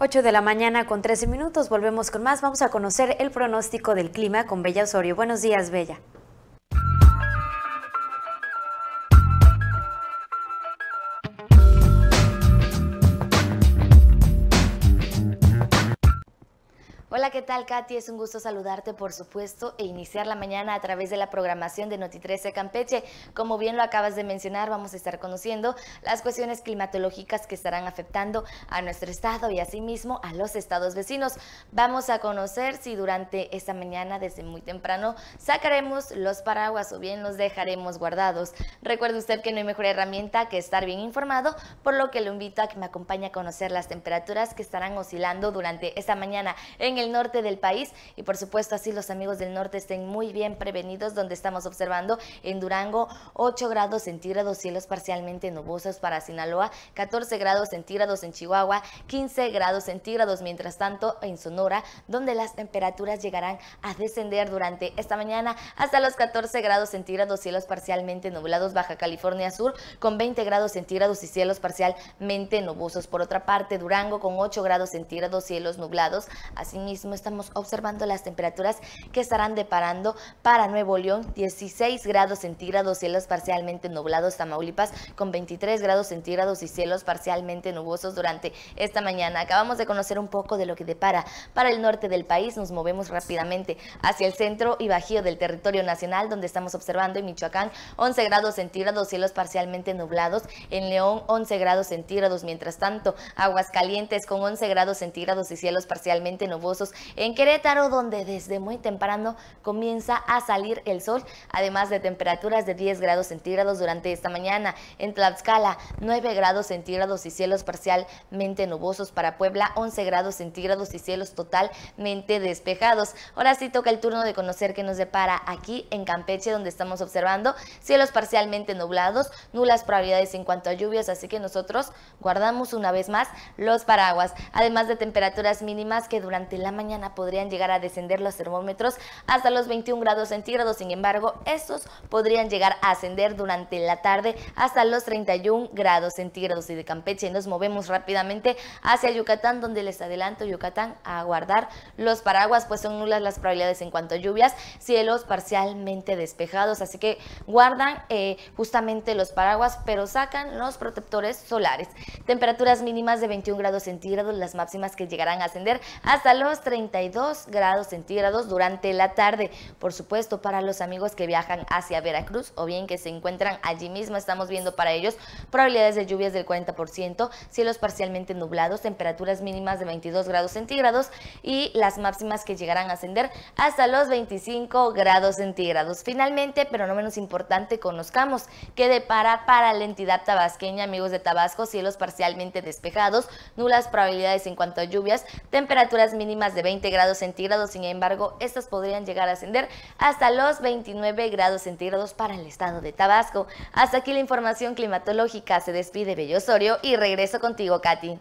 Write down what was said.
8 de la mañana con 13 minutos, volvemos con más. Vamos a conocer el pronóstico del clima con Bella Osorio. Buenos días, Bella. Hola, ¿qué tal, Katy? Es un gusto saludarte, por supuesto, e iniciar la mañana a través de la programación de Noti 13 Campeche. Como bien lo acabas de mencionar, vamos a estar conociendo las cuestiones climatológicas que estarán afectando a nuestro estado y asimismo a los estados vecinos. Vamos a conocer si durante esta mañana, desde muy temprano, sacaremos los paraguas o bien los dejaremos guardados. Recuerde usted que no hay mejor herramienta que estar bien informado, por lo que lo invito a que me acompañe a conocer las temperaturas que estarán oscilando durante esta mañana en el norte del país y por supuesto así los amigos del norte estén muy bien prevenidos donde estamos observando en Durango 8 grados centígrados, cielos parcialmente nubosos para Sinaloa, 14 grados centígrados en Chihuahua, 15 grados centígrados mientras tanto en Sonora donde las temperaturas llegarán a descender durante esta mañana hasta los 14 grados centígrados, cielos parcialmente nublados, Baja California Sur con 20 grados centígrados y cielos parcialmente nubosos. Por otra parte, Durango con 8 grados centígrados, cielos nublados, asimismo estamos observando las temperaturas que estarán deparando para Nuevo León, 16 grados centígrados, cielos parcialmente nublados, Tamaulipas con 23 grados centígrados y cielos parcialmente nubosos durante esta mañana. Acabamos de conocer un poco de lo que depara para el norte del país, nos movemos rápidamente hacia el centro y bajío del territorio nacional, donde estamos observando en Michoacán 11 grados centígrados, cielos parcialmente nublados, en León 11 grados centígrados, mientras tanto Aguascalientes con 11 grados centígrados y cielos parcialmente nubosos en Querétaro, donde desde muy temprano comienza a salir el sol, además de temperaturas de 10 grados centígrados durante esta mañana. En Tlaxcala, 9 grados centígrados y cielos parcialmente nubosos para Puebla, 11 grados centígrados y cielos totalmente despejados. Ahora sí toca el turno de conocer qué nos depara aquí en Campeche, donde estamos observando cielos parcialmente nublados, nulas probabilidades en cuanto a lluvias, así que nosotros guardamos una vez más los paraguas, además de temperaturas mínimas que durante la mañana podrían llegar a descender los termómetros hasta los 21 grados centígrados. Sin embargo, estos podrían llegar a ascender durante la tarde hasta los 31 grados centígrados. Y de Campeche nos movemos rápidamente hacia Yucatán, donde les adelanto Yucatán a guardar los paraguas, pues son nulas las probabilidades en cuanto a lluvias, cielos parcialmente despejados. Así que guardan eh, justamente los paraguas, pero sacan los protectores solares. Temperaturas mínimas de 21 grados centígrados, las máximas que llegarán a ascender hasta los 32 grados centígrados durante la tarde. Por supuesto, para los amigos que viajan hacia Veracruz o bien que se encuentran allí mismo, estamos viendo para ellos probabilidades de lluvias del 40%, cielos parcialmente nublados, temperaturas mínimas de 22 grados centígrados y las máximas que llegarán a ascender hasta los 25 grados centígrados. Finalmente, pero no menos importante, conozcamos que depara para la entidad tabasqueña, amigos de Tabasco, cielos parcialmente despejados, nulas probabilidades en cuanto a lluvias, temperaturas mínimas de 20 grados centígrados, sin embargo, estas podrían llegar a ascender hasta los 29 grados centígrados para el estado de Tabasco. Hasta aquí la información climatológica, se despide Bellosorio y regreso contigo, Katy.